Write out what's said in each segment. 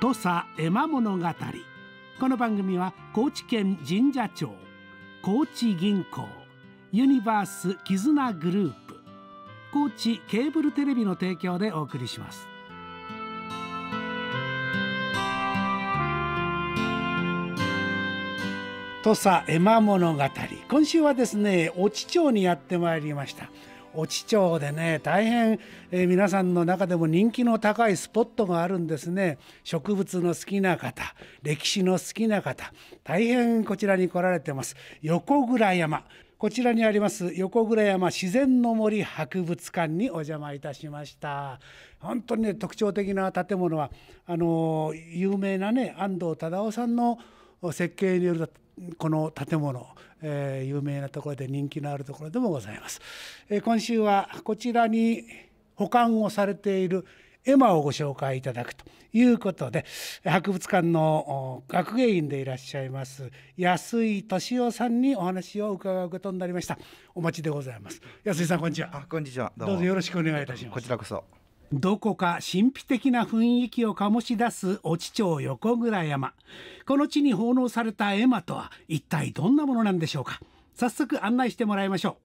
土佐絵馬物語この番組は高知県神社町高知銀行ユニバース絆グループ高知ケーブルテレビの提供でお送りします土佐絵馬物語今週はですね越知町にやってまいりました越知町でね大変、えー、皆さんの中でも人気の高いスポットがあるんですね植物の好きな方歴史の好きな方大変こちらに来られてます横倉山こちらにあります横倉山自然の森博物館にお邪魔いたしました本当にね特徴的な建物はあの有名なね安藤忠雄さんの「設計によるこの建物、えー、有名なところで人気のあるところでもございます、えー、今週はこちらに保管をされている絵馬をご紹介いただくということで博物館の学芸員でいらっしゃいます安井敏夫さんにお話を伺うことになりましたお待ちでございます安井さんこんにちはあこんにちはどうぞよろしくお願いいたしますこちらこそどこか神秘的な雰囲気を醸し出す越知町横倉山この地に奉納された絵馬とは一体どんなものなんでしょうか早速案内してもらいましょ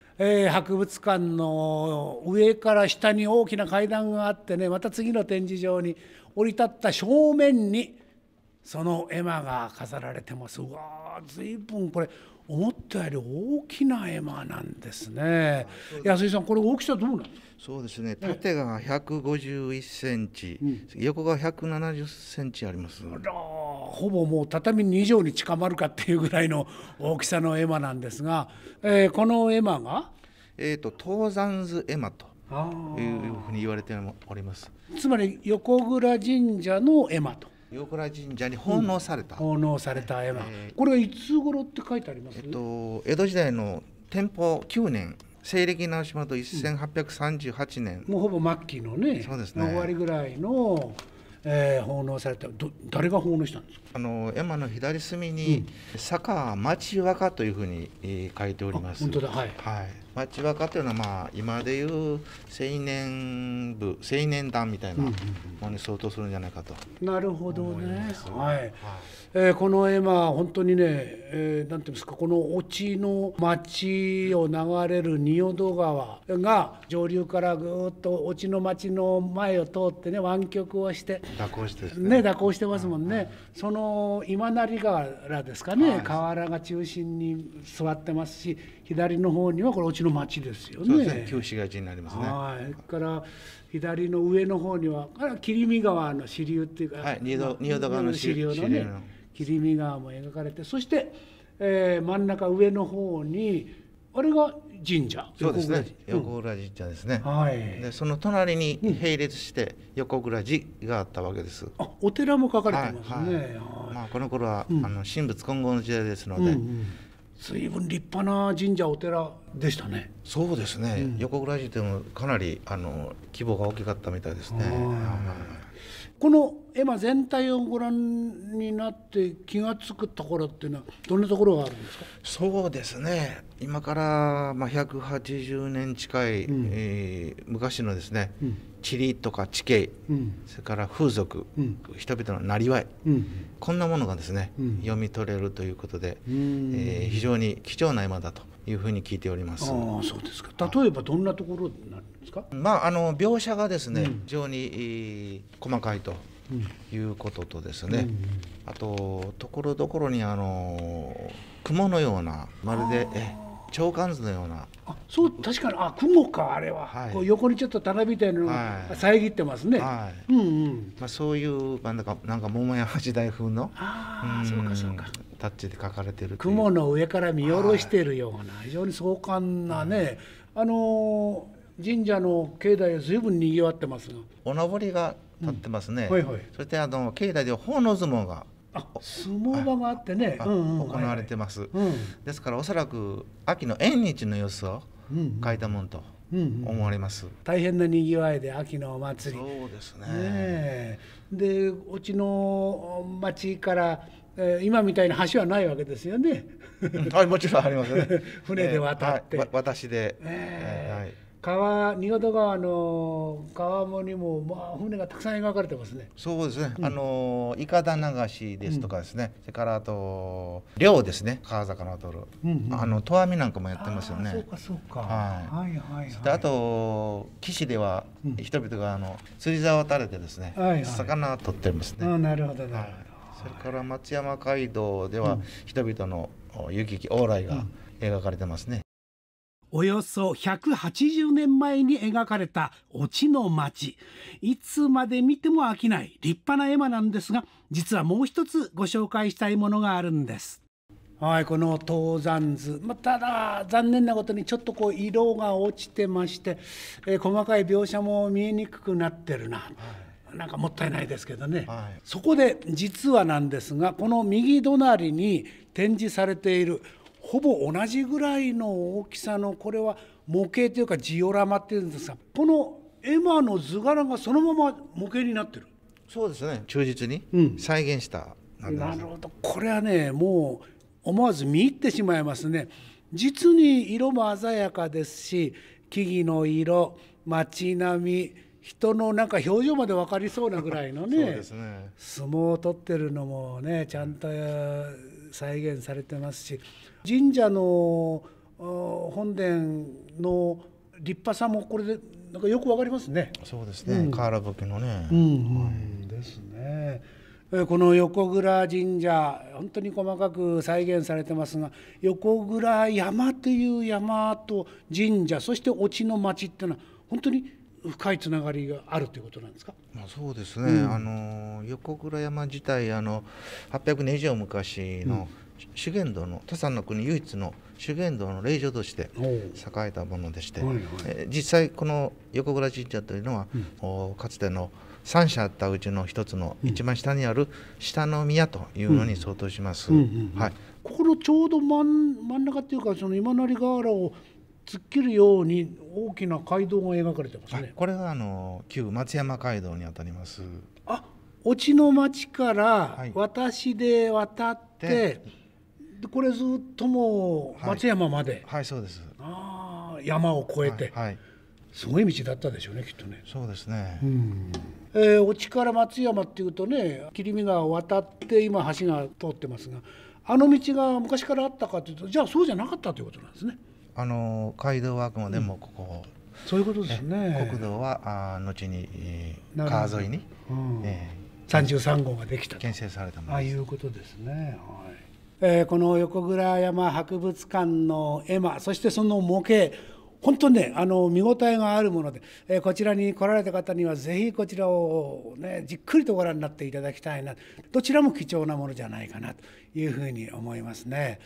う、えー、博物館の上から下に大きな階段があってねまた次の展示場に降り立った正面にその絵馬が飾られてますうわ随分これ思ったより大きな絵馬なんですね。安井さん、これ大きさどうなんそうですね。縦が百五十一センチ、うん、横が百七十センチあります。ほぼもう畳二畳に近まるかっていうぐらいの大きさの絵馬なんですが、えー、この絵馬が、えっ、と東山図絵馬というふうに言われております。つまり横倉神社の絵馬と。横倉神社に奉納された、うん、奉納された絵馬、えー、これはいつ頃って書いてあります、えっと、江戸時代の天保9年西暦直しまと1838年、うん、もうほぼ末期のねそうですね終わりぐらいの、えー、奉納されたど誰が奉納したんですかあの絵馬の左隅に「うん、坂町若」というふうに、えー、書いております本当だはい、はい町若っていうのはまあ今でいう青年部青年団みたいなものに相当するんじゃないかと、うんうん、なるほどねはい、はい、えー、この絵まあ本当にね、えー、なんていうんですかこのおちの町を流れる仁淀川が上流からぐっとおちの町の前を通ってね湾曲をして蛇行してね、ね、蛇行してますもんね、はい、その今成川ですかね、はい、河原が中心に座ってますし左の方にはこれうちの町ですよね。ね旧市街地になりますね。はい。から左の上の方にはから桐見川の支流っていうか、はい、仁淀川の支流のね桐見川も描かれて、そして、えー、真ん中上の方にあれが神社そうですね横倉神社ですね、はいでその隣に並列して横倉寺があったわけです、うん、あお寺も書かれてますね、はいはい、まあ、この頃は、うん、あの神仏混合の時代ですので、うんうんずいぶん立派な神社お寺でしたねそうですね、うん、横倉寺でもかなりあの規模が大きかったみたいですね、この絵馬全体をご覧になって気が付くところっていうのはどんなところがあるんですかそうですね今からまあ180年近い、うん、えー、昔のですね、うん、地理とか地形、うん、それから風俗、うん、人々のなりわい、こんなものがですね、読み取れるということで、えー、非常に貴重な絵馬だというふうに聞いております。あそうですか例えばどんなところなんですか、まあ、あの描写がですね、非常に、えー、細かいと。いうこととですね、うんうん、あとところどころにあの雲のようなまるでえ長官図のようなあそう確かにあ雲かあれは、はい、こう横にちょっと棚みたいなのが遮ってますね、まあ、そういうなんかなんか桃山時代風のああ、そうかそうかタッチで書かれてる雲の上から見下ろしてるような、はい、非常に壮観なね、あの神社の境内は随分にぎわってますがおのりが立ってますね、うんはいはい、そしてあの境内では奉納相撲が相撲場があってね、うんうん、行われてます、はいはいうん、ですからおそらく秋の縁日の様子を書いたもんと思われます、うんうん、大変なにぎわいで秋のお祭りそうですね、ね、でうちの町からえ今みたいな橋はないわけですよね。はい、もちろんありますね。船で渡って、えーはい、私で、えー、はい。川仁川の川面にも、まあ、船がたくさん描かれてますね。そうですね、うん、あのいかだ流しですとかですね、うん、それからあと漁ですね川魚を取る、うんうん、あの投網なんかもやってますよね。そうかそうか、はい、はいはいはいであと岸では、人々があの釣り竿を垂れてですね、はいはい、魚を取ってますね。あなるほどなるほど、はい、それから松山街道では、人々の行き来往来が描かれてますね。およそ180年前に描かれた落ちの町いつまで見ても飽きない立派な絵馬なんですが実はもう一つご紹介したいものがあるんですはいこの東山図、まただ残念なことにちょっとこう色が落ちてまして、えー、細かい描写も見えにくくなってるな、はい、なんかもったいないですけどね、はい、そこで実はなんですがこの右隣に展示されているほぼ同じぐらいの大きさのこれは模型というかジオラマっていうんですがこの絵馬の図柄がそのまま模型になってるそうですね忠実に再現した、うん、なるほどこれはねもう思わず見入ってしまいますね実に色も鮮やかですし木々の色街並み人のなんか表情まで分かりそうなぐらいのねね相撲を取ってるのもねちゃんと再現されてますし神社の本殿の立派さもこれでなんかよくわかりますね。そうですね。うん、瓦葺きのね。うん、うんですね。この横倉神社本当に細かく再現されてますが横倉山という山と神社そしておちの町っていうのは本当に深いつながりがあるということなんですか。まあそうですね。うん、あの横倉山自体あの八百年以上昔の修験道の土佐の国唯一の修験道の霊場として栄えたものでして、はいはい、え実際この横倉神社というのは、うん、かつての三社あったうちの一つの一番下にある下の宮というのに相当します。はい。ここのちょうど真ん中っていうかその今成河原を突っ切るように大きな街道が描かれてますね。これはあの旧松山街道にあたります。あ、落ちの町から私で渡って、はい、これずっとも松山まで。はい、はい、そうです。ああ、山を越えて、はい、はい、すごい道だったでしょうね、きっとね。そうですね。うん。えー、おちから松山っていうとね、霧見川を渡って今橋が通ってますが、あの道が昔からあったかというと、じゃあそうじゃなかったということなんですね。あの街道はあくまでもここ、うん、そういうことですね国道はあ後に、川沿いに、うんえー、33号ができた建設されたものですあいうことですね、はいえー、この横倉山博物館の絵馬そしてその模型本当にねあの見応えがあるもので、えー、こちらに来られた方にはぜひこちらを、ね、じっくりとご覧になっていただきたいなどちらも貴重なものじゃないかなというふうに思いますね。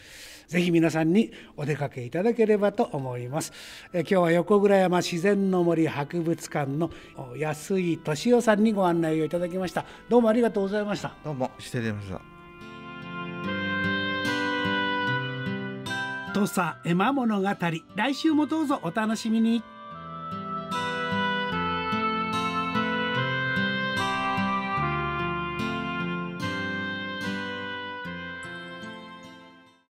ぜひ皆さんにお出かけいただければと思います。えー、今日は横倉山自然の森博物館の安井敏夫さんにご案内をいただきました。どうもありがとうございました。どうも失礼しました。土佐絵馬物語来週もどうぞお楽しみに